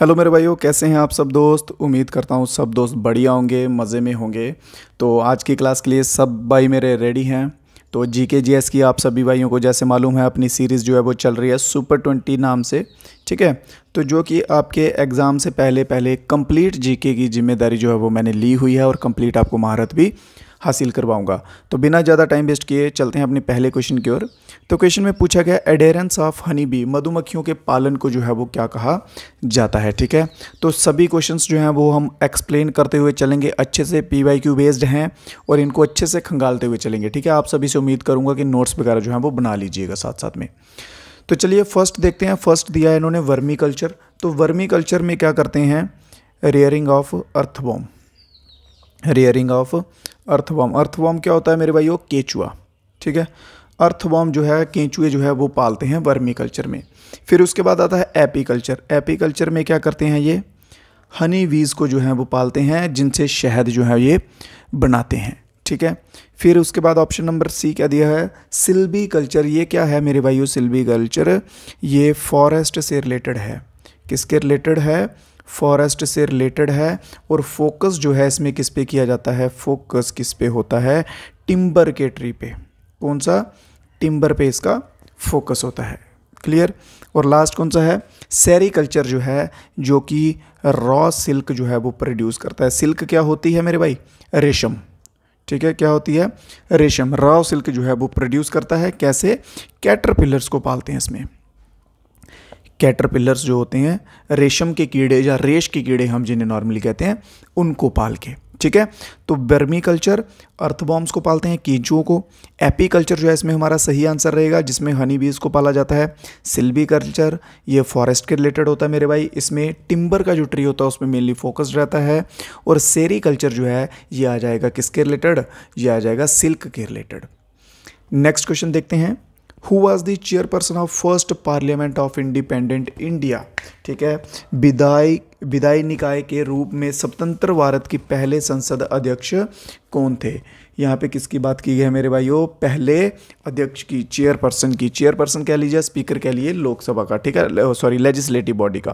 hello मेरे भाइयों कैसे हैं आप सब दोस्त उम्मीद करता हूँ सब दोस्त बढ़िया होंगे मज़े में होंगे तो आज की क्लास के लिए सब भाई मेरे रेडी हैं तो जी के जी एस की आप सभी भाइयों को जैसे मालूम है अपनी सीरीज़ जो है वो चल रही है सुपर ट्वेंटी नाम से ठीक है तो जो कि आपके एग्ज़ाम से पहले पहले कंप्लीट जी के की जिम्मेदारी जो है वो मैंने ली हुई है और कंप्लीट आपको महारत भी हासिल करवाऊंगा तो बिना ज़्यादा टाइम वेस्ट किए चलते हैं अपने पहले क्वेश्चन की ओर तो क्वेश्चन में पूछा गया एडेरेंस ऑफ हनी बी मधुमक्खियों के पालन को जो है वो क्या कहा जाता है ठीक है तो सभी क्वेश्चन जो हैं वो हम एक्सप्लेन करते हुए चलेंगे अच्छे से पी वाई क्यू बेस्ड हैं और इनको अच्छे से खंगालते हुए चलेंगे ठीक है आप सभी से उम्मीद करूँगा कि नोट्स वगैरह जो हैं वो बना लीजिएगा साथ साथ में तो चलिए फर्स्ट देखते हैं फर्स्ट दिया है इन्होंने वर्मी कल्चर तो वर्मी कल्चर में क्या करते हैं rearing of earthworm rearing of earthworm earthworm क्या होता है मेरे भाइयों केचुआ ठीक है अर्थवॉम जो है केंचुए जो है वो पालते हैं वर्मी कल्चर में फिर उसके बाद आता है एपीकल्चर एपीकल्चर में क्या करते हैं ये हनी वीज को जो है वो पालते हैं जिनसे शहद जो है ये बनाते हैं ठीक है फिर उसके बाद ऑप्शन नंबर सी क्या दिया है सिल्बी कल्चर ये क्या है मेरे भाइयों सिल्बी कल्चर ये फॉरेस्ट से रिलेटेड है किसके रिलेटेड है फॉरेस्ट से रिलेटेड है और फोकस जो है इसमें किस पे किया जाता है फोकस किस पे होता है टिम्बर के ट्री पे कौन सा टिम्बर पे इसका फोकस होता है क्लियर और लास्ट कौन सा है सेरीकल्चर जो है जो कि रॉ सिल्क जो है वो प्रोड्यूस करता है सिल्क क्या होती है मेरे भाई रेशम ठीक है क्या होती है रेशम रॉ सिल्क जो है वो प्रोड्यूस करता है कैसे कैटरपिलर्स को पालते हैं इसमें कैटरपिलर्स जो होते हैं रेशम के कीड़े या रेश के कीड़े हम जिन्हें नॉर्मली कहते हैं उनको पाल के ठीक है तो बर्मी कल्चर अर्थबॉम्स को पालते हैं कीचुओं को एपी कल्चर जो है इसमें हमारा सही आंसर रहेगा जिसमें हनी बीज को पाला जाता है सिल्वी कल्चर ये फॉरेस्ट के रिलेटेड होता है मेरे भाई इसमें टिम्बर का जो ट्री होता है उसमें मेनली फोकस रहता है और सेरी कल्चर जो है ये आ जाएगा किसके रिलेटेड ये आ जाएगा सिल्क के रिलेटेड नेक्स्ट क्वेश्चन देखते हैं who was the chairperson of first parliament of independent India ठीक है विदाई विदाई निकाय के रूप में स्वतंत्र भारत की पहले संसद अध्यक्ष कौन थे यहाँ पे किसकी बात की गई है मेरे भाइयों पहले अध्यक्ष की चेयरपर्सन की चेयरपर्सन कह लीजिए स्पीकर कह लिए लोकसभा का ठीक है सॉरी लेजिस्लेटिव बॉडी का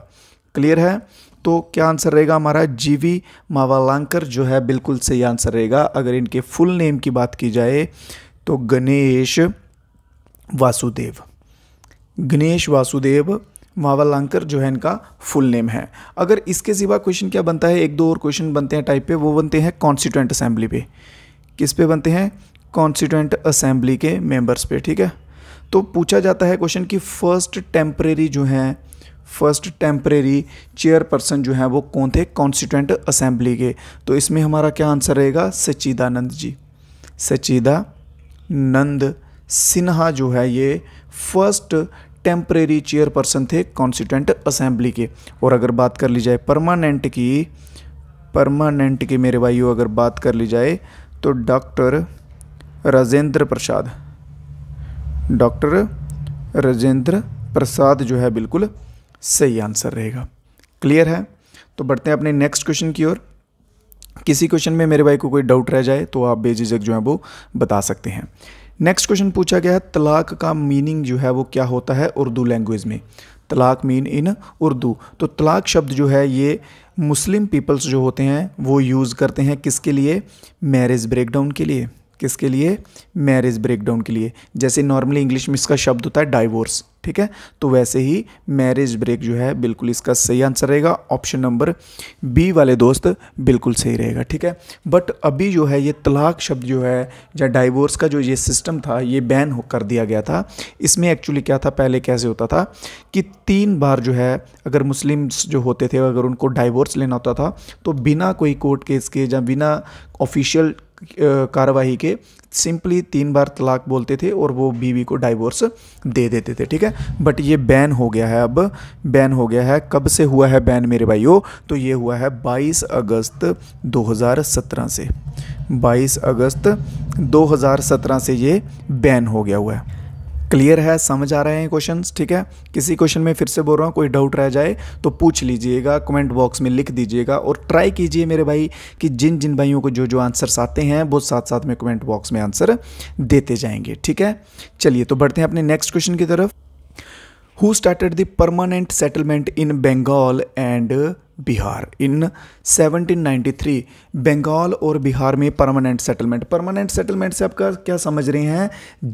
क्लियर है तो क्या आंसर रहेगा हमारा जीवी मावालांकर जो है बिल्कुल सही आंसर रहेगा अगर इनके फुल नेम की बात की जाए तो गणेश वासुदेव गणेश वासुदेव मावलांकर जो है इनका फुल नेम है अगर इसके सिवा क्वेश्चन क्या बनता है एक दो और क्वेश्चन बनते हैं टाइप पे वो बनते हैं कॉन्स्टिट्यूंट असेंबली पे किस पे बनते हैं कॉन्स्टिट्यूंट असेंबली के मेंबर्स पे ठीक है तो पूछा जाता है क्वेश्चन कि फर्स्ट टेम्परेरी जो है फर्स्ट टेम्परेरी चेयरपर्सन जो है वो कौन थे कॉन्स्टिट्यूंट असेंबली के तो इसमें हमारा क्या आंसर रहेगा सचिदानंद जी सचिदानंद सिन्हा जो है ये फर्स्ट टेम्परेरी चेयरपर्सन थे कॉन्स्टिटेंट असेंबली के और अगर बात कर ली जाए परमानेंट की परमानेंट की मेरे भाइयों अगर बात कर ली जाए तो डॉक्टर राजेंद्र प्रसाद डॉक्टर राजेंद्र प्रसाद जो है बिल्कुल सही आंसर रहेगा क्लियर है तो बढ़ते हैं अपने नेक्स्ट क्वेश्चन की ओर किसी क्वेश्चन में मेरे भाई को कोई डाउट रह जाए तो आप बेझिझक जो है वो बता सकते हैं नेक्स्ट क्वेश्चन पूछा गया है तलाक का मीनिंग जो है वो क्या होता है उर्दू लैंग्वेज में तलाक मीन इन उर्दू तो तलाक शब्द जो है ये मुस्लिम पीपल्स जो होते हैं वो यूज़ करते हैं किसके लिए मैरिज ब्रेकडाउन के लिए किसके लिए मैरिज ब्रेकडाउन के लिए जैसे नॉर्मली इंग्लिश में इसका शब्द होता है डाइवोर्स ठीक है तो वैसे ही मैरिज ब्रेक जो है बिल्कुल इसका सही आंसर रहेगा ऑप्शन नंबर बी वाले दोस्त बिल्कुल सही रहेगा ठीक है बट अभी जो है ये तलाक शब्द जो है या डाइवोर्स का जो ये सिस्टम था ये बैन हो कर दिया गया था इसमें एक्चुअली क्या था पहले कैसे होता था कि तीन बार जो है अगर मुस्लिम्स जो होते थे अगर उनको डाइवोर्स लेना होता था तो बिना कोई कोर्ट केस के या बिना ऑफिशियल कार्रवाई के सिंपली तीन बार तलाक बोलते थे और वो बीवी को डाइवोर्स दे देते थे ठीक है बट ये बैन हो गया है अब बैन हो गया है कब से हुआ है बैन मेरे भाइयों तो ये हुआ है 22 अगस्त 2017 से 22 अगस्त 2017 से ये बैन हो गया हुआ है क्लियर है समझ आ रहे हैं क्वेश्चन ठीक है किसी क्वेश्चन में फिर से बोल रहा हूँ कोई डाउट रह जाए तो पूछ लीजिएगा कमेंट बॉक्स में लिख दीजिएगा और ट्राई कीजिए मेरे भाई कि जिन जिन भाइयों को जो जो आंसर्स आते हैं वो साथ साथ में कमेंट बॉक्स में आंसर देते जाएंगे ठीक है चलिए तो बढ़ते हैं अपने नेक्स्ट क्वेश्चन की तरफ who started the permanent settlement in Bengal and Bihar in 1793 Bengal और बिहार में परमानेंट सेटलमेंट परमानेंट सेटलमेंट से आपका क्या समझ रहे हैं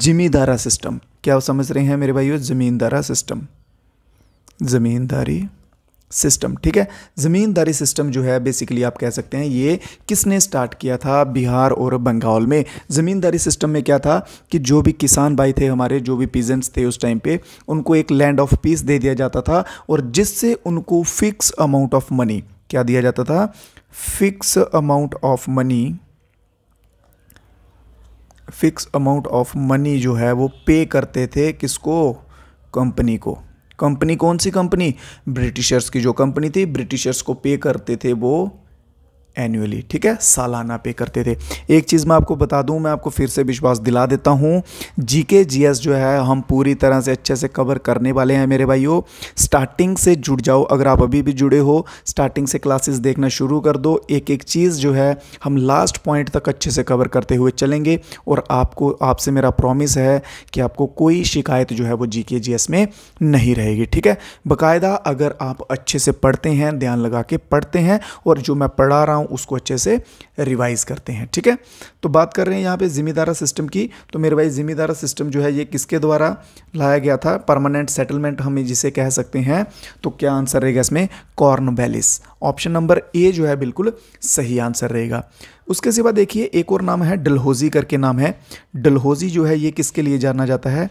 जिमीदारा सिस्टम क्या समझ रहे हैं मेरे भाइयों ज़मींदारा सिस्टम ज़मींदारी सिस्टम ठीक है ज़मींदारी सिस्टम जो है बेसिकली आप कह सकते हैं ये किसने स्टार्ट किया था बिहार और बंगाल में ज़मींदारी सिस्टम में क्या था कि जो भी किसान भाई थे हमारे जो भी पीजेंट्स थे उस टाइम पे उनको एक लैंड ऑफ पीस दे दिया जाता था और जिससे उनको फिक्स अमाउंट ऑफ मनी क्या दिया जाता था fix amount of money fix amount of money जो है वो पे करते थे किसको कंपनी को कंपनी कौन सी कंपनी ब्रिटिशर्स की जो कंपनी थी ब्रिटिशर्स को पे करते थे वो एनुअली ठीक है सालाना पे करते थे एक चीज़ मैं आपको बता दूं मैं आपको फिर से विश्वास दिला देता हूँ जी के जी एस जो है हम पूरी तरह से अच्छे से कवर करने वाले हैं मेरे भाइयों स्टार्टिंग से जुड़ जाओ अगर आप अभी भी जुड़े हो स्टार्टिंग से क्लासेस देखना शुरू कर दो एक एक चीज़ जो है हम लास्ट पॉइंट तक अच्छे से कवर करते हुए चलेंगे और आपको आपसे मेरा प्रॉमिस है कि आपको कोई शिकायत जो है वो जी के जी एस में नहीं रहेगी ठीक है बाकायदा अगर आप अच्छे से पढ़ते हैं ध्यान लगा के पढ़ते हैं और जो मैं पढ़ा रहा हूँ हूँ उसको अच्छे से रिवाइज करते हैं ठीक है तो बात कर रहे हैं यहाँ पे जिम्मेदारा सिस्टम की तो मेरे भाई जिम्मेदारा सिस्टम जो है ये किसके द्वारा लाया गया था परमानेंट सेटलमेंट हम जिसे कह सकते हैं तो क्या आंसर रहेगा इसमें कॉर्न ऑप्शन नंबर ए जो है बिल्कुल सही आंसर रहेगा उसके सिवा देखिए एक और नाम है डलहोजी करके नाम है डलहोजी जो है ये किसके लिए जाना जाता है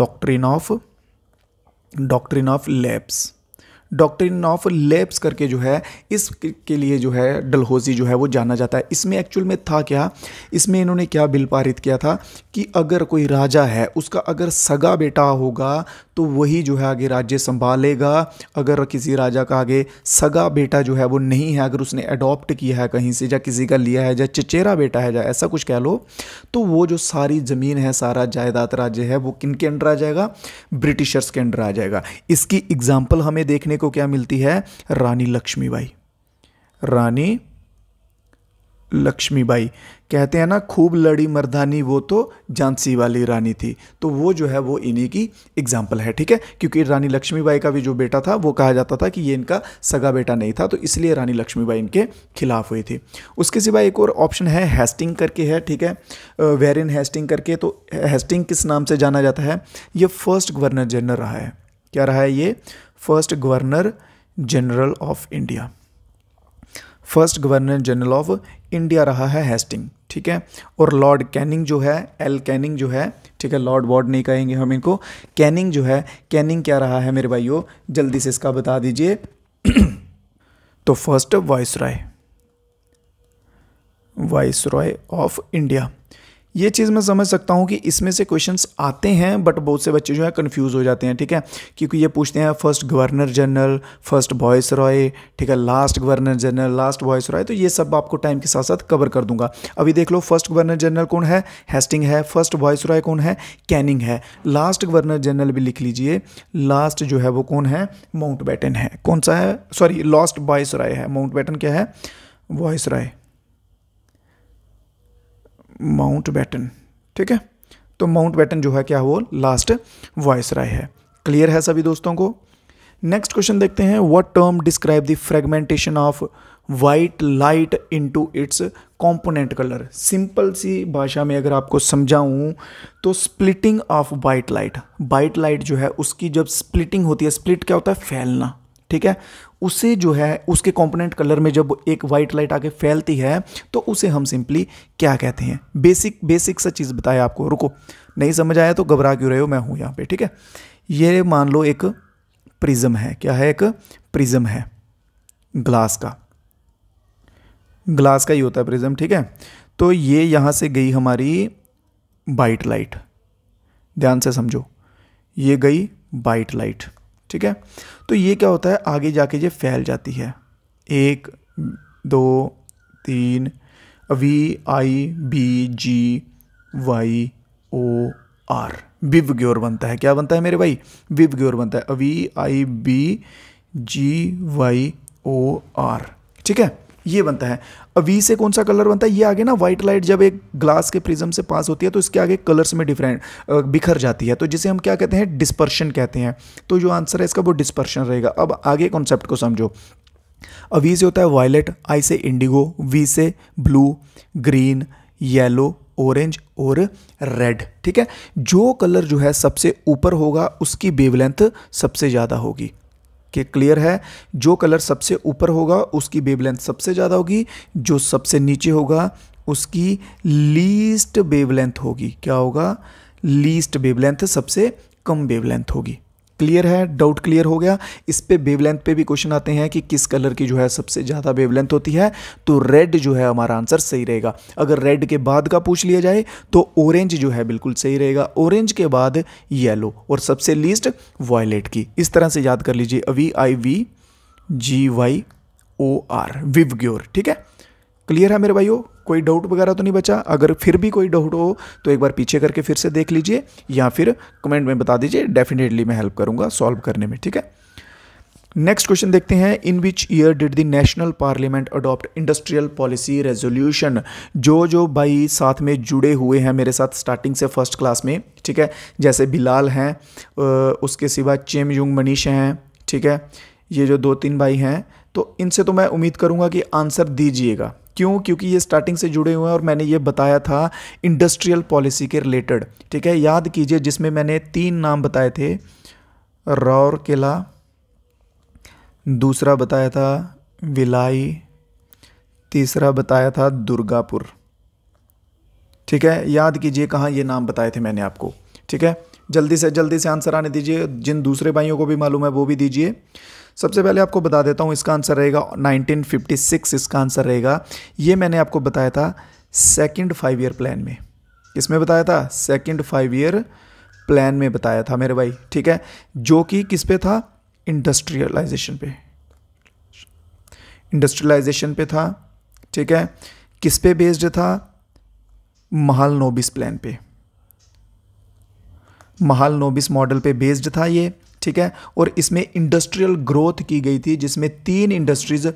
doctrine of doctrine of lapse doctrine of lapse करके जो है इस के लिए जो है डलहौजी जो है वो जाना जाता है इसमें एक्चुअल में था क्या इसमें इन्होंने क्या बिल पारित किया था कि अगर कोई राजा है उसका अगर सगा बेटा होगा तो वही जो है आगे राज्य संभालेगा अगर किसी राजा का आगे सगा बेटा जो है वो नहीं है अगर उसने अडॉप्ट किया है कहीं से या किसी का लिया है या चचेरा बेटा है या ऐसा कुछ कह लो तो वो जो सारी ज़मीन है सारा जायदाद राज्य है वो किन के अंडर आ जाएगा ब्रिटिशर्स के अंडर आ जाएगा इसकी एग्जाम्पल हमें देखने को क्या मिलती है रानी लक्ष्मीबाई रानी लक्ष्मीबाई कहते हैं ना खूब लड़ी मर्दानी वो तो झांसी वाली रानी थी तो वो जो है वो इन्हीं की एग्जाम्पल है ठीक है क्योंकि रानी लक्ष्मीबाई का भी जो बेटा था वो कहा जाता था कि ये इनका सगा बेटा नहीं था तो इसलिए रानी लक्ष्मीबाई इनके खिलाफ हुई थी उसके सिवा एक और ऑप्शन है हेस्टिंग करके है ठीक है वेरिन हेस्टिंग करके तो हेस्टिंग किस नाम से जाना जाता है ये फर्स्ट गवर्नर जनरल रहा है क्या रहा है ये first governor general of India first governor general of India रहा है हेस्टिंग ठीक है और लॉर्ड कैनिंग जो है एल कैनिंग जो है ठीक है लॉर्ड वॉर्ड नहीं कहेंगे हम इनको कैनिंग जो है कैनिंग क्या रहा है मेरे भाइयों जल्दी से इसका बता दीजिए तो first viceroy viceroy of India ये चीज़ मैं समझ सकता हूँ कि इसमें से क्वेश्चंस आते हैं बट बहुत से बच्चे जो है कन्फ्यूज हो जाते हैं ठीक है क्योंकि ये पूछते हैं first governor general first viceroy ठीक है last governor general last viceroy तो ये सब आपको टाइम के साथ साथ कवर कर दूंगा अभी देख लो फर्स्ट गवर्नर जनरल कौन है हेस्टिंग है फर्स्ट वॉइस रॉय कौन है कैनिंग है लास्ट गवर्नर जनरल भी लिख लीजिए लास्ट जो है वो कौन है माउंट बैटन है कौन सा है सॉरी लास्ट वॉइस रॉय है माउंट बैटन क्या है वॉइस रॉय माउंट बैटन ठीक है तो माउंट बैटन जो है क्या वो लास्ट वॉइस राय है क्लियर है सभी दोस्तों को नेक्स्ट क्वेश्चन देखते हैं what term describe the fragmentation of white light into its component colour simple सी भाषा में अगर आपको समझाऊं तो splitting of white light white light जो है उसकी जब स्प्लिटिंग होती है स्प्लिट क्या होता है फैलना ठीक है उसे जो है उसके कंपोनेंट कलर में जब एक वाइट लाइट आके फैलती है तो उसे हम सिंपली क्या कहते हैं बेसिक बेसिक सा चीज़ बताया आपको रुको नहीं समझ आया तो घबरा क्यों रहे हो मैं हूँ यहाँ पे ठीक है ये मान लो एक प्रिज्म है क्या है एक प्रिज्म है ग्लास का ग्लास का ही होता है प्रिज्म ठीक है तो ये यहाँ से गई हमारी वाइट लाइट ध्यान से समझो ये गई वाइट लाइट ठीक है तो ये क्या होता है आगे जाके ये फैल जाती है एक दो तीन V I B G Y O R विव ग्योर बनता है क्या बनता है मेरे भाई विव ग्योर बनता है V I B G Y O R ठीक है ये बनता है अब वी से कौन सा कलर बनता है ये आगे ना व्हाइट लाइट जब एक ग्लास के प्रिज्म से पास होती है तो इसके आगे कलर्स में डिफरेंट बिखर जाती है तो जिसे हम क्या कहते हैं डिस्पर्शन कहते हैं तो जो आंसर है इसका वो डिस्पर्शन रहेगा अब आगे कॉन्सेप्ट को समझो अब वी से होता है वायलेट आई से इंडिगो वी से ब्लू ग्रीन येलो ऑरेंज और रेड ठीक है जो कलर जो है सबसे ऊपर होगा उसकी वेवलेंथ सबसे ज़्यादा होगी कि क्लियर है जो कलर सबसे ऊपर होगा उसकी वेवलेंथ सबसे ज़्यादा होगी जो सबसे नीचे होगा उसकी लीस्ट वेवलेंथ होगी क्या होगा लीस्ट वेवलेंथ सबसे कम वेवलेंथ होगी क्लियर है डाउट क्लियर हो गया इस पर वेवलेंथ पे भी क्वेश्चन आते हैं कि किस कलर की जो है सबसे ज़्यादा वेवलेंथ होती है तो रेड जो है हमारा आंसर सही रहेगा अगर रेड के बाद का पूछ लिया जाए तो ऑरेंज जो है बिल्कुल सही रहेगा ऑरेंज के बाद येलो और सबसे लीस्ट वायलेट की इस तरह से याद कर लीजिए V I V G Y O R विवग्योर ठीक है क्लियर है मेरे भाइयों कोई डाउट वगैरह तो नहीं बचा अगर फिर भी कोई डाउट हो तो एक बार पीछे करके फिर से देख लीजिए या फिर कमेंट में बता दीजिए डेफिनेटली मैं हेल्प करूँगा सॉल्व करने में ठीक है नेक्स्ट क्वेश्चन देखते हैं in which year did the national parliament adopt industrial policy resolution जो जो भाई साथ में जुड़े हुए हैं मेरे साथ स्टार्टिंग से फर्स्ट क्लास में ठीक है जैसे बिलाल हैं उसके सिवा चेम युंग मनीष हैं ठीक है ये जो दो तीन भाई हैं तो इनसे तो मैं उम्मीद करूँगा कि आंसर दीजिएगा क्यों क्योंकि ये स्टार्टिंग से जुड़े हुए हैं और मैंने ये बताया था इंडस्ट्रियल पॉलिसी के रिलेटेड ठीक है याद कीजिए जिसमें मैंने तीन नाम बताए थे रौर किला दूसरा बताया था विलाई तीसरा बताया था दुर्गापुर ठीक है याद कीजिए कहाँ ये नाम बताए थे मैंने आपको ठीक है जल्दी से जल्दी से आंसर आने दीजिए जिन दूसरे भाइयों को भी मालूम है वो भी दीजिए सबसे पहले आपको बता देता हूँ इसका आंसर रहेगा 1956 इसका आंसर रहेगा ये मैंने आपको बताया था सेकंड फाइव ईयर प्लान में इसमें बताया था सेकंड फाइव ईयर प्लान में बताया था मेरे भाई ठीक है जो कि किस पे था इंडस्ट्रियलाइजेशन पे इंडस्ट्रियलाइजेशन पे था ठीक है किस पे बेस्ड था महाल नोबिस प्लान पे महाल नोबिस मॉडल पे बेस्ड था ये ठीक है और इसमें इंडस्ट्रियल ग्रोथ की गई थी जिसमें तीन इंडस्ट्रीज़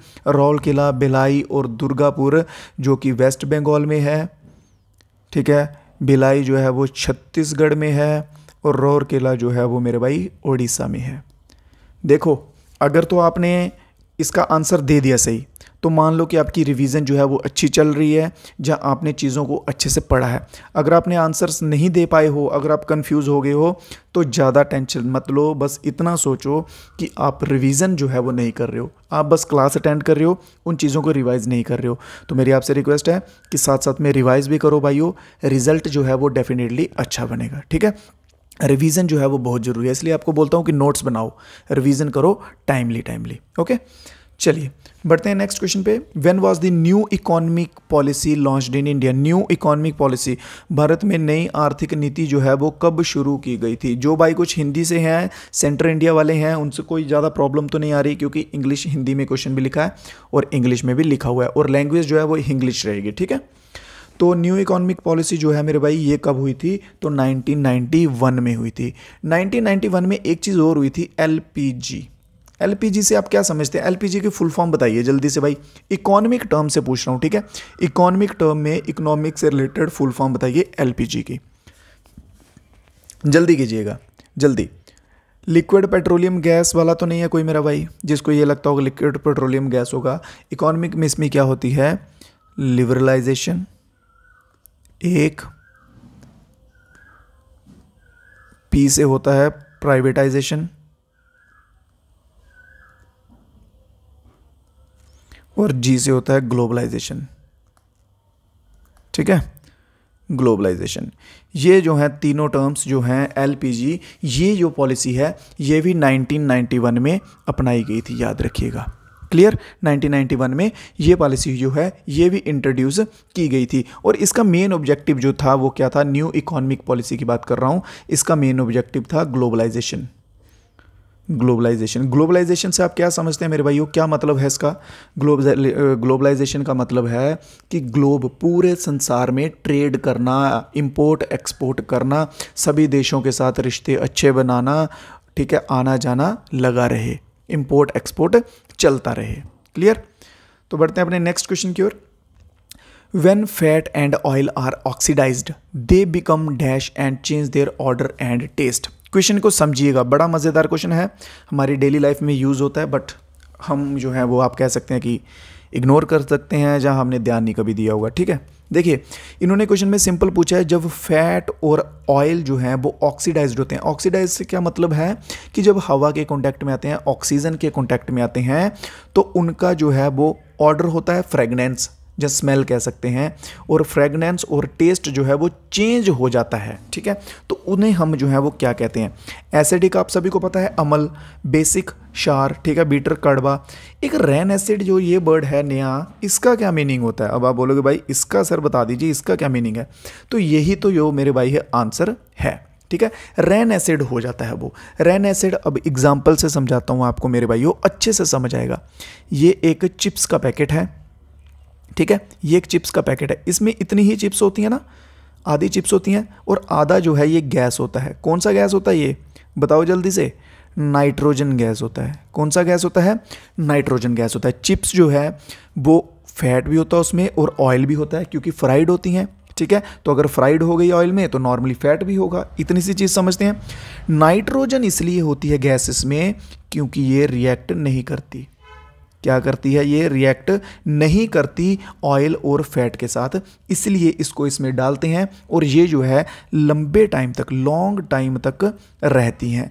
किला बिलाई और दुर्गापुर जो कि वेस्ट बंगाल में है ठीक है बिलाई जो है वो छत्तीसगढ़ में है और किला जो है वो मेरे भाई उड़ीसा में है देखो अगर तो आपने इसका आंसर दे दिया सही तो मान लो कि आपकी रिवीजन जो है वो अच्छी चल रही है जहाँ आपने चीज़ों को अच्छे से पढ़ा है अगर आपने आंसर्स नहीं दे पाए हो अगर आप कंफ्यूज हो गए हो तो ज़्यादा टेंशन मत लो बस इतना सोचो कि आप रिवीजन जो है वो नहीं कर रहे हो आप बस क्लास अटेंड कर रहे हो उन चीज़ों को रिवाइज़ नहीं कर रहे हो तो मेरी आपसे रिक्वेस्ट है कि साथ साथ में रिवाइज़ भी करो भाइयों रिज़ल्ट जो है वो डेफिनेटली अच्छा बनेगा ठीक है रिवीजन जो है वो बहुत ज़रूरी है इसलिए आपको बोलता हूँ कि नोट्स बनाओ रिवीजन करो टाइमली टाइमली ओके चलिए बढ़ते हैं नेक्स्ट क्वेश्चन पे when was the new economic policy launched in India new economic policy Bharat में नई आर्थिक नीति जो है वो कब शुरू की गई थी जो भाई कुछ हिंदी से हैं सेंट्रल इंडिया वाले हैं उनसे कोई ज़्यादा प्रॉब्लम तो नहीं आ रही क्योंकि इंग्लिश हिंदी में क्वेश्चन भी लिखा है और इंग्लिश में भी लिखा हुआ है और लैंग्वेज जो है वो इंग्लिश रहेगी ठीक है तो न्यू इकोनॉमिक पॉलिसी जो है मेरे भाई ये कब हुई थी तो 1991 में हुई थी 1991 में एक चीज़ और हुई थी एल एलपीजी से आप क्या समझते हैं एलपीजी की फुल फॉर्म बताइए जल्दी से भाई इकोनॉमिक टर्म से पूछ रहा हूँ ठीक है इकोनॉमिक टर्म में इकोनॉमिक से रिलेटेड फुल फॉर्म बताइए एलपीजी की जल्दी कीजिएगा जल्दी लिक्विड पेट्रोलियम गैस वाला तो नहीं है कोई मेरा भाई जिसको ये लगता होगा लिक्विड पेट्रोलियम गैस होगा इकोनॉमिक में इसमें क्या होती है लिबरलाइजेशन एक पी से होता है प्राइवेटाइजेशन और जी से होता है ग्लोबलाइजेशन ठीक है ग्लोबलाइजेशन ये जो है तीनों टर्म्स जो हैं एलपीजी ये जो पॉलिसी है ये भी 1991 में अपनाई गई थी याद रखिएगा क्लियर 1991 में ये पॉलिसी जो है ये भी इंट्रोड्यूस की गई थी और इसका मेन ऑब्जेक्टिव जो था वो क्या था न्यू इकोनॉमिक पॉलिसी की बात कर रहा हूँ इसका मेन ऑब्जेक्टिव था ग्लोबलाइजेशन ग्लोबलाइजेशन ग्लोबलाइजेशन से आप क्या समझते हैं मेरे भाइयों क्या मतलब है इसका ग्लोब ग्लोबलाइजेशन का मतलब है कि ग्लोब पूरे संसार में ट्रेड करना इंपोर्ट एक्सपोर्ट करना सभी देशों के साथ रिश्ते अच्छे बनाना ठीक है आना जाना लगा रहे इंपोर्ट एक्सपोर्ट चलता रहे क्लियर तो बढ़ते हैं अपने नेक्स्ट क्वेश्चन की ओर when fat and oil are oxidise they become dash and change their order and taste question को समझिएगा बड़ा मज़ेदार क्वेश्चन है हमारी डेली लाइफ में यूज़ होता है बट हम जो है वो आप कह सकते हैं कि इग्नोर कर सकते हैं जहाँ हमने ध्यान नहीं कभी दिया होगा ठीक है देखिए इन्होंने क्वेश्चन में सिंपल पूछा है जब फैट और ऑयल जो है वो ऑक्सीडाइज होते हैं ऑक्सीडाइज से क्या मतलब है कि जब हवा के कॉन्टैक्ट में आते हैं ऑक्सीजन के कॉन्टैक्ट में आते हैं तो उनका जो है वो ऑर्डर होता है फ्रेगनेंस या स्मेल कह सकते हैं और फ्रेगनेंस और टेस्ट जो है वो चेंज हो जाता है ठीक है तो उन्हें हम जो है वो क्या कहते हैं एसिडिक आप सभी को पता है अमल बेसिक शार ठीक है बीटर कड़वा एक रैन एसिड जो ये वर्ड है नया इसका क्या मीनिंग होता है अब आप बोलोगे भाई इसका सर बता दीजिए इसका क्या मीनिंग है तो यही तो यो मेरे भाई है आंसर है ठीक है रैन एसिड हो जाता है वो रैन एसिड अब एग्जाम्पल से समझाता हूँ आपको मेरे वो अच्छे से समझ आएगा ये एक चिप्स का पैकेट है ठीक है ये एक चिप्स का पैकेट है इसमें इतनी ही चिप्स होती हैं ना आधी चिप्स होती हैं और आधा जो है ये गैस होता है कौन सा गैस होता है ये बताओ जल्दी से नाइट्रोजन गैस होता है कौन सा गैस होता है नाइट्रोजन गैस होता है चिप्स जो है वो फैट भी होता है उसमें और ऑयल भी होता है क्योंकि फ्राइड होती हैं ठीक है तो अगर फ्राइड हो गई ऑयल में तो नॉर्मली फैट भी होगा इतनी सी चीज़ समझते हैं नाइट्रोजन इसलिए होती है गैसेस में क्योंकि ये रिएक्ट नहीं करती क्या करती है ये रिएक्ट नहीं करती ऑयल और फैट के साथ इसलिए इसको इसमें डालते हैं और ये जो है लंबे टाइम तक लॉन्ग टाइम तक रहती हैं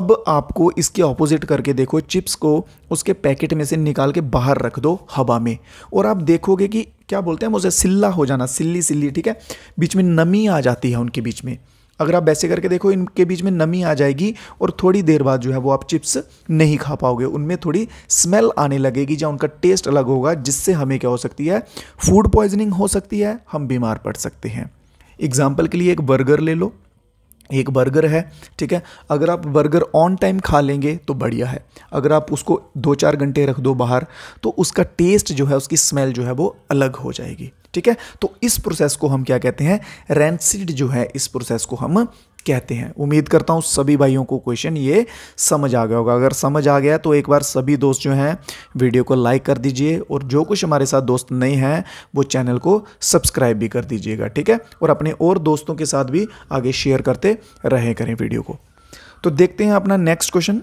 अब आपको इसके ऑपोजिट करके देखो चिप्स को उसके पैकेट में से निकाल के बाहर रख दो हवा में और आप देखोगे कि क्या बोलते हैं मुझे सिल्ला हो जाना सिल्ली सिल्ली ठीक है बीच में नमी आ जाती है उनके बीच में अगर आप वैसे करके देखो इनके बीच में नमी आ जाएगी और थोड़ी देर बाद जो है वो आप चिप्स नहीं खा पाओगे उनमें थोड़ी स्मेल आने लगेगी या उनका टेस्ट अलग होगा जिससे हमें क्या हो सकती है फूड पॉइजनिंग हो सकती है हम बीमार पड़ सकते हैं एग्जाम्पल के लिए एक बर्गर ले लो एक बर्गर है ठीक है अगर आप बर्गर ऑन टाइम खा लेंगे तो बढ़िया है अगर आप उसको दो चार घंटे रख दो बाहर तो उसका टेस्ट जो है उसकी स्मेल जो है वो अलग हो जाएगी ठीक है तो इस प्रोसेस को हम क्या कहते हैं रेंसिड जो है इस प्रोसेस को हम कहते हैं उम्मीद करता हूँ सभी भाइयों को क्वेश्चन ये समझ आ गया होगा अगर समझ आ गया तो एक बार सभी दोस्त जो हैं वीडियो को लाइक कर दीजिए और जो कुछ हमारे साथ दोस्त नहीं हैं वो चैनल को सब्सक्राइब भी कर दीजिएगा ठीक है और अपने और दोस्तों के साथ भी आगे शेयर करते रहे करें वीडियो को तो देखते हैं अपना next question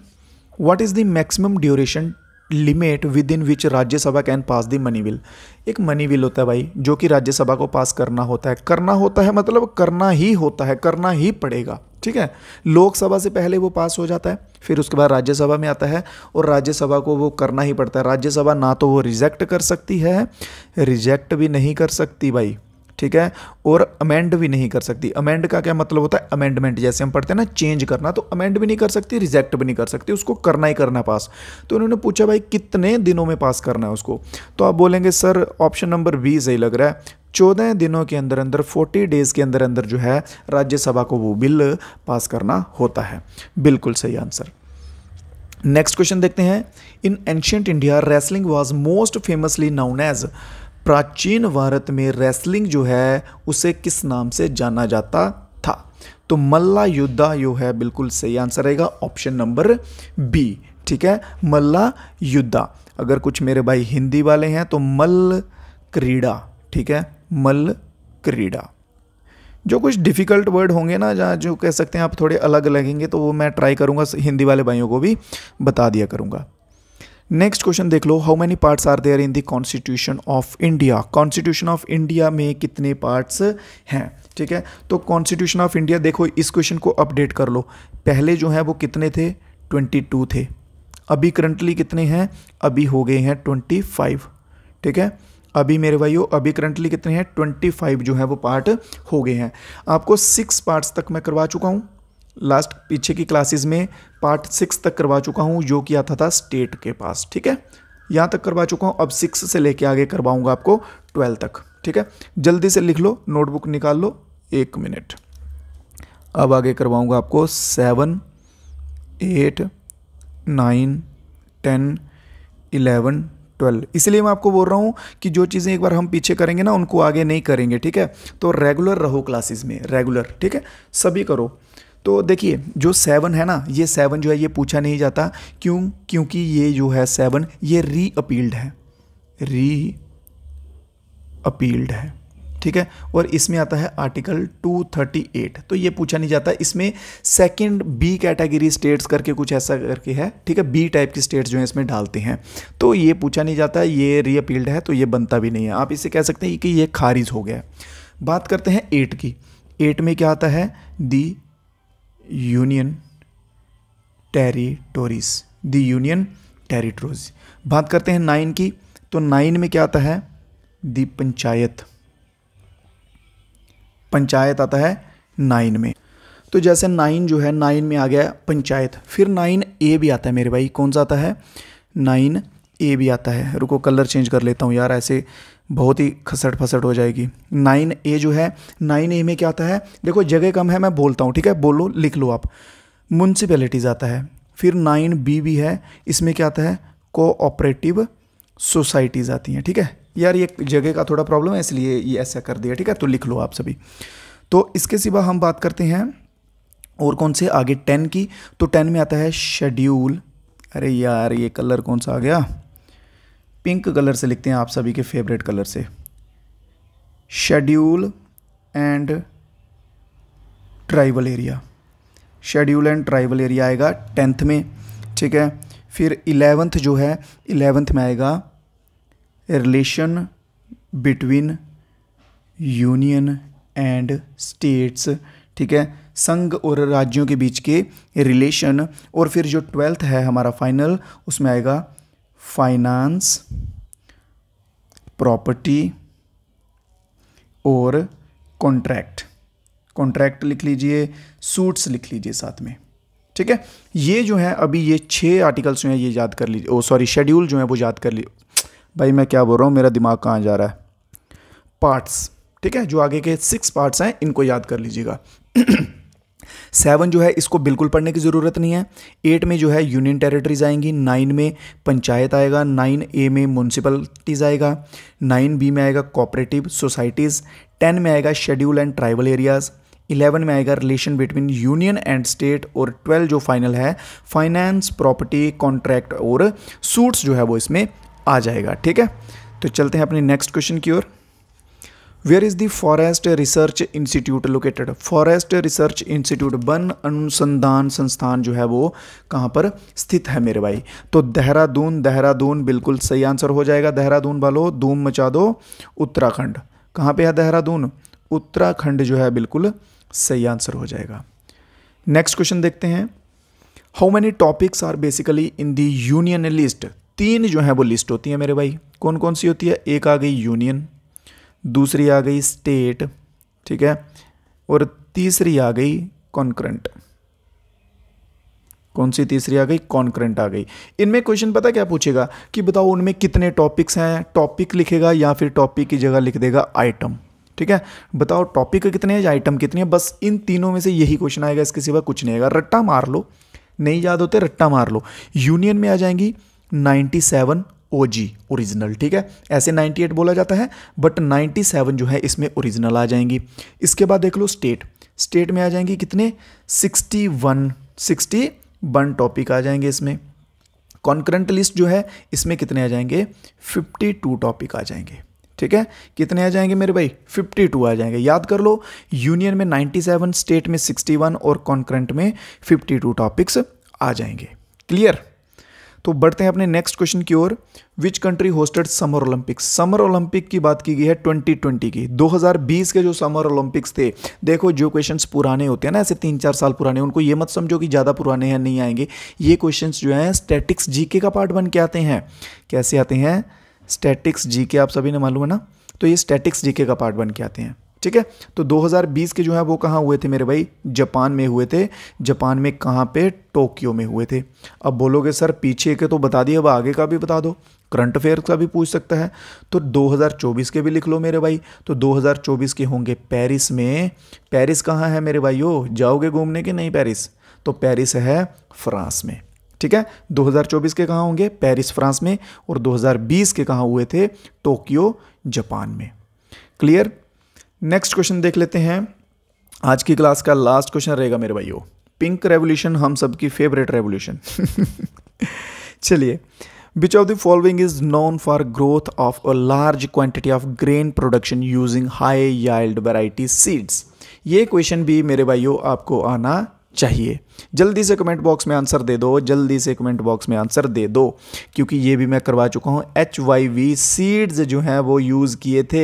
what is the maximum duration limit within which Rajya Sabha can pass the money bill एक मनी बिल होता है भाई जो कि राज्यसभा को पास करना होता है करना होता है मतलब करना ही होता है करना ही पड़ेगा ठीक है लोकसभा से पहले वो पास हो जाता है फिर उसके बाद राज्यसभा में आता है और राज्यसभा को वो करना ही पड़ता है राज्यसभा ना तो वो रिजेक्ट कर सकती है रिजेक्ट भी नहीं कर सकती भाई ठीक है और अमेंड भी नहीं कर सकती अमेंड का क्या मतलब होता है अमेंडमेंट जैसे हम पढ़ते हैं ना चेंज करना तो अमेंड भी नहीं कर सकती रिजेक्ट भी नहीं कर सकती उसको करना ही करना पास तो उन्होंने पूछा भाई कितने दिनों में पास करना है उसको तो आप बोलेंगे सर ऑप्शन नंबर बी सही लग रहा है चौदह दिनों के अंदर अंदर फोर्टी डेज़ के अंदर अंदर जो है राज्यसभा को वो बिल पास करना होता है बिल्कुल सही आंसर नेक्स्ट क्वेश्चन देखते हैं in ancient India wrestling was most famously known as प्राचीन भारत में रेसलिंग जो है उसे किस नाम से जाना जाता था तो मल्ला युद्धा जो है बिल्कुल सही आंसर रहेगा ऑप्शन नंबर बी ठीक है मल्ला युद्धा अगर कुछ मेरे भाई हिंदी वाले हैं तो मल्ल क्रीड़ा ठीक है मल्ल क्रीड़ा जो कुछ डिफ़िकल्ट वर्ड होंगे ना जहाँ जो कह सकते हैं आप थोड़े अलग लगेंगे तो वो मैं ट्राई करूँगा हिंदी वाले भाइयों को भी बता दिया करूँगा नेक्स्ट क्वेश्चन देख लो how many parts are there in the constitution of India constitution of India में कितने पार्ट्स हैं ठीक है तो कॉन्स्टिट्यूशन ऑफ इंडिया देखो इस क्वेश्चन को अपडेट कर लो पहले जो है वो कितने थे 22 थे अभी करंटली कितने हैं अभी हो गए हैं 25 ठीक है अभी मेरे भाइयों अभी करंटली कितने हैं 25 जो है वो पार्ट हो गए हैं आपको सिक्स पार्ट्स तक मैं करवा चुका हूँ लास्ट पीछे की क्लासेस में पार्ट सिक्स तक करवा चुका हूँ जो कि आता था स्टेट के पास ठीक है यहाँ तक करवा चुका हूँ अब सिक्स से लेके आगे करवाऊँगा आपको ट्वेल्व तक ठीक है जल्दी से लिख लो नोटबुक निकाल लो एक मिनट अब आगे करवाऊँगा आपको seven eight nine ten eleven twelve इसलिए मैं आपको बोल रहा हूँ कि जो चीज़ें एक बार हम पीछे करेंगे ना उनको आगे नहीं करेंगे ठीक है तो रेगुलर रहो क्लासेस में रेगुलर ठीक है सभी करो तो देखिए जो सेवन है ना ये सेवन जो है ये पूछा नहीं जाता क्यों क्योंकि ये जो है सेवन ये री अपील्ड है री अपील्ड है ठीक है और इसमें आता है आर्टिकल 238 तो ये पूछा नहीं जाता इसमें सेकंड बी कैटेगरी स्टेट्स करके कुछ ऐसा करके है ठीक है बी टाइप की स्टेट्स जो हैं इसमें डालते हैं तो ये पूछा नहीं जाता ये रीअपील्ड है तो ये बनता भी नहीं है आप इसे कह सकते हैं कि ये खारिज हो गया बात करते हैं एट की एट में क्या आता है the union territories the union territories बात करते हैं नाइन की तो नाइन में क्या आता है द पंचायत पंचायत आता है नाइन में तो जैसे नाइन जो है नाइन में आ गया पंचायत फिर नाइन ए भी आता है मेरे भाई कौन सा आता है नाइन ए भी आता है रुको कलर चेंज कर लेता हूँ यार ऐसे बहुत ही खसट फसट हो जाएगी नाइन ए जो है नाइन ए में क्या आता है देखो जगह कम है मैं बोलता हूँ ठीक है बोलो लिख लो आप म्यूनसिपैलिटीज़ आता है फिर नाइन बी भी है इसमें क्या आता है कोऑपरेटिव सोसाइटीज़ आती हैं ठीक है यार ये जगह का थोड़ा प्रॉब्लम है इसलिए ये ऐसा कर दिया ठीक है तो लिख लो आप सभी तो इसके सिवा हम बात करते हैं और कौन से आगे टेन की तो टेन में आता है शेड्यूल अरे यार ये कलर कौन सा आ गया पिंक कलर से लिखते हैं आप सभी के फेवरेट कलर से schedule and tribal area schedule and tribal area आएगा टेंथ में ठीक है फिर इलेवेंथ जो है इलेवेंथ में आएगा relation between union and states ठीक है संघ और राज्यों के बीच के रिलेशन और फिर जो ट्वेल्थ है हमारा फाइनल उसमें आएगा फाइनेंस प्रॉपर्टी और कॉन्ट्रैक्ट कॉन्ट्रैक्ट लिख लीजिए सूट्स लिख लीजिए साथ में ठीक है ये जो है अभी ये छः आर्टिकल्स जो हैं ये याद कर लीजिए ओ सॉरी शेड्यूल जो है वो याद कर लीजिए भाई मैं क्या बोल रहा हूँ मेरा दिमाग कहाँ जा रहा है पार्ट्स ठीक है जो आगे के सिक्स पार्ट्स हैं इनको याद कर लीजिएगा सेवन जो है इसको बिल्कुल पढ़ने की ज़रूरत नहीं है एट में जो है यूनियन टेरिटरीज आएंगी नाइन में पंचायत आएगा नाइन ए में म्यूनसिपलिटीज़ आएगा नाइन बी में आएगा कोऑपरेटिव सोसाइटीज़ टेन में आएगा schedule and tribal areas eleven में आएगा relation between union and state और ट्वेल्व जो फाइनल है फाइनेंस प्रॉपर्टी कॉन्ट्रैक्ट और सूट्स जो है वो इसमें आ जाएगा ठीक है तो चलते हैं अपने नेक्स्ट क्वेश्चन की ओर where is the forest research institute located forest research institute वन अनुसंधान संस्थान जो है वो कहाँ पर स्थित है मेरे भाई तो देहरादून देहरादून बिल्कुल सही आंसर हो जाएगा देहरादून वालों धूम मचा दो उत्तराखंड कहाँ पे है देहरादून उत्तराखंड जो है बिल्कुल सही आंसर हो जाएगा नेक्स्ट क्वेश्चन देखते हैं how many topics are basically in the union list तीन जो है वो लिस्ट होती है मेरे भाई कौन कौन सी होती है एक आ गई यूनियन दूसरी आ गई स्टेट ठीक है और तीसरी आ गई कॉन्करेंट कौन सी तीसरी आ गई कॉन्करेंट आ गई इनमें क्वेश्चन पता क्या पूछेगा कि बताओ उनमें कितने टॉपिक्स हैं टॉपिक लिखेगा या फिर टॉपिक की जगह लिख देगा आइटम ठीक है बताओ टॉपिक कितने हैं आइटम कितने हैं बस इन तीनों में से यही क्वेश्चन आएगा इसके सिवा कुछ नहीं आएगा रट्टा मार लो नहीं याद होते रट्टा मार लो यूनियन में आ जाएंगी 97 ओ जी ओरिजिनल ठीक है ऐसे 98 बोला जाता है बट 97 जो है इसमें ओरिजिनल आ जाएंगी इसके बाद देख लो स्टेट स्टेट में आ जाएंगी कितने 61 61 टॉपिक आ जाएंगे इसमें कॉन्करेंट लिस्ट जो है इसमें कितने आ जाएंगे 52 टॉपिक आ जाएंगे ठीक है कितने आ जाएंगे मेरे भाई 52 आ जाएंगे याद कर लो यूनियन में 97 स्टेट में 61 और कॉन्करेंट में 52 टॉपिक्स आ जाएंगे क्लियर तो बढ़ते हैं अपने नेक्स्ट क्वेश्चन की ओर which country hosted summer Olympics summer Olympic की बात की गई है 2020 की 2020 के जो समर ओलंपिक्स थे देखो जो क्वेश्चंस पुराने होते हैं ना ऐसे तीन चार साल पुराने उनको ये मत समझो कि ज़्यादा पुराने हैं नहीं आएंगे ये क्वेश्चन जो हैं स्टैटिक्स जीके का पार्ट बन के आते हैं कैसे आते हैं स्टैटिक्स जीके आप सभी ने मालूम है ना तो ये स्टैटिक्स जीके का पार्ट बन के आते हैं ठीक है तो 2020 के जो है वो कहाँ हुए थे मेरे भाई जापान में हुए थे जापान में कहाँ पे टोक्यो में हुए थे अब बोलोगे सर पीछे के तो बता दिए अब आगे का भी बता दो करंट अफेयर का भी पूछ सकता है तो 2024 के भी लिख लो मेरे भाई तो 2024 के होंगे पेरिस में पेरिस कहाँ है मेरे भाइयों जाओगे घूमने के नहीं पेरिस तो पेरिस है फ्रांस में ठीक है 2024 के कहाँ होंगे पेरिस फ्रांस में और 2020 के कहाँ हुए थे टोक्यो जापान में क्लियर नेक्स्ट क्वेश्चन देख लेते हैं आज की क्लास का लास्ट क्वेश्चन रहेगा मेरे भाइयों पिंक रेवोल्यूशन हम सबकी फेवरेट रेवोल्यूशन चलिए which of the following is known for growth of a large quantity of grain production using high yield variety seeds ये क्वेश्चन भी मेरे भाइयों आपको आना चाहिए जल्दी से कमेंट बॉक्स में आंसर दे दो जल्दी से कमेंट बॉक्स में आंसर दे दो क्योंकि ये भी मैं करवा चुका हूँ एच वाई वी सीड्स जो हैं वो यूज़ किए थे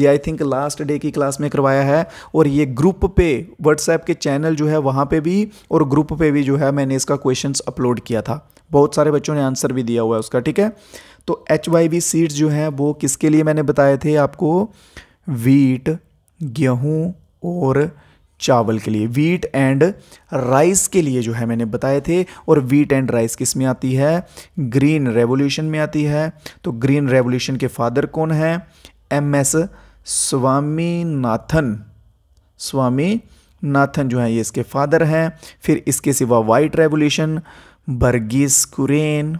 ये आई थिंक लास्ट डे की क्लास में करवाया है और ये ग्रुप पे व्हाट्सएप के चैनल जो है वहाँ पे भी और ग्रुप पे भी जो है मैंने इसका क्वेश्चन अपलोड किया था बहुत सारे बच्चों ने आंसर भी दिया हुआ है उसका ठीक है तो एच वाई वी सीड्स जो हैं वो किसके लिए मैंने बताए थे आपको वीट गेहूँ और चावल के लिए वीट एंड राइस के लिए जो है मैंने बताए थे और वीट एंड राइस किस में आती है ग्रीन रेवोल्यूशन में आती है तो ग्रीन रेवोल्यूशन के फादर कौन हैं M S Swaminathan Swaminathan जो है ये इसके फादर हैं फिर इसके सिवा वाइट रेवोल्यूशन बर्गीस कुरेन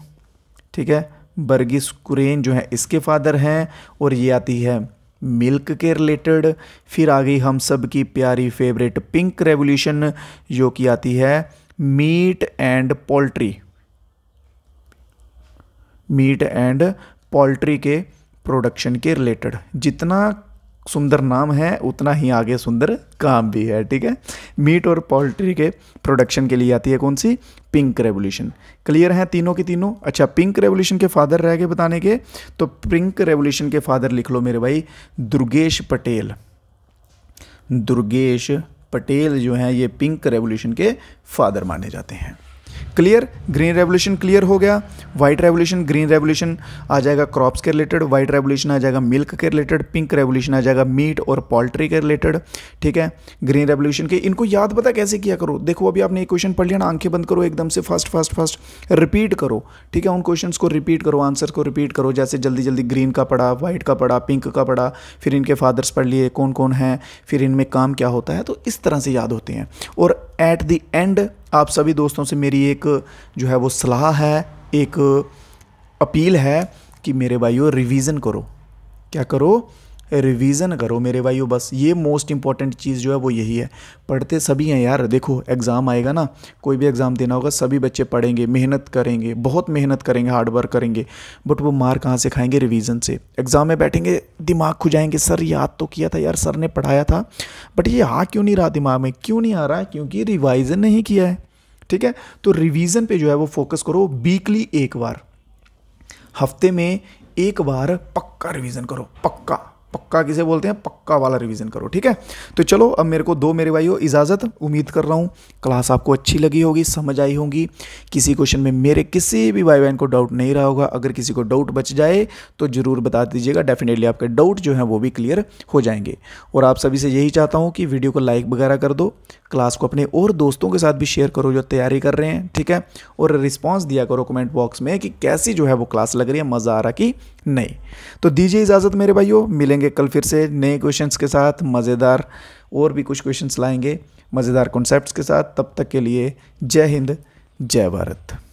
ठीक है बर्गिस कुरेन जो है इसके फादर हैं और ये आती है मिल्क के रिलेटेड फिर आ गई हम सब की प्यारी फेवरेट पिंक रेवोल्यूशन जो कि आती है meat and poultry meat and poultry के प्रोडक्शन के रिलेटेड जितना सुंदर नाम है उतना ही आगे सुंदर काम भी है ठीक है मीट और पोल्ट्री के प्रोडक्शन के लिए आती है कौन सी पिंक रेवोल्यूशन क्लियर है तीनों की तीनों अच्छा पिंक रेवोल्यूशन के फादर रह गए बताने के तो पिंक रेवोल्यूशन के फादर लिख लो मेरे भाई दुर्गेश पटेल दुर्गेश पटेल जो हैं ये पिंक रेवोल्यूशन के फादर माने जाते हैं क्लियर ग्रीन रेवोल्यूशन क्लियर हो गया वाइट रेवोल्यूशन ग्रीन रेवोल्यूशन आ जाएगा क्रॉप्स के रिलेटेड वाइट रेवोल्यूशन आ जाएगा मिल्क के रिलेटेड पिंक रेवोल्यूशन आ जाएगा मीट और पोल्ट्री के रिलेटेड ठीक है ग्रीन रेवोल्यूशन के इनको याद पता कैसे किया करो देखो अभी आपने एक क्वेश्चन पढ़ लिया ना आंखें बंद करो एकदम से फास्ट फास्ट फास्ट रिपीट करो ठीक है उन क्वेश्चन को रिपीट करो आंसर को रिपीट करो जैसे जल्दी जल्दी ग्रीन का पढ़ा वाइट का पढ़ा पिंक का पढ़ा फिर इनके फादर्स पढ़ लिए कौन कौन है फिर इनमें काम क्या होता है तो इस तरह से याद होते हैं और एट द एंड आप सभी दोस्तों से मेरी एक जो है वो सलाह है एक अपील है कि मेरे भाइयों रिवीजन करो क्या करो रिवीजन करो मेरे भाइयों बस ये मोस्ट इंपॉर्टेंट चीज़ जो है वो यही है पढ़ते सभी हैं यार देखो एग्ज़ाम आएगा ना कोई भी एग्ज़ाम देना होगा सभी बच्चे पढ़ेंगे मेहनत करेंगे बहुत मेहनत करेंगे हार्ड वर्क करेंगे बट वो मार कहाँ से खाएंगे रिवीजन से एग्ज़ाम में बैठेंगे दिमाग खुजाएंगे सर याद तो किया था यार सर ने पढ़ाया था बट ये आ क्यों नहीं रहा दिमाग में क्यों नहीं आ रहा है क्योंकि रिवाइज़न नहीं किया है ठीक है तो रिवीजन पे जो है वो फोकस करो वीकली एक बार हफ्ते में एक बार पक्का रिवीजन करो पक्का पक्का किसे बोलते हैं पक्का वाला रिवीजन करो ठीक है तो चलो अब मेरे को दो मेरे भाइयों इजाज़त उम्मीद कर रहा हूं क्लास आपको अच्छी लगी होगी समझ आई होगी किसी क्वेश्चन में मेरे किसी भी भाई बहन को डाउट नहीं रहा होगा अगर किसी को डाउट बच जाए तो ज़रूर बता दीजिएगा डेफिनेटली आपके डाउट जो हैं वो भी क्लियर हो जाएंगे और आप सभी से यही चाहता हूँ कि वीडियो को लाइक वगैरह कर दो क्लास को अपने और दोस्तों के साथ भी शेयर करो जो तैयारी कर रहे हैं ठीक है और रिस्पॉन्स दिया करो कमेंट बॉक्स में कि कैसी जो है वो क्लास लग रही है मज़ा आ रहा कि नहीं तो दीजिए इजाज़त मेरे भाइयों मिलेंगे मिलेंगे कल फिर से नए क्वेश्चंस के साथ मज़ेदार और भी कुछ क्वेश्चंस लाएंगे मज़ेदार कॉन्सेप्ट्स के साथ तब तक के लिए जय हिंद जय भारत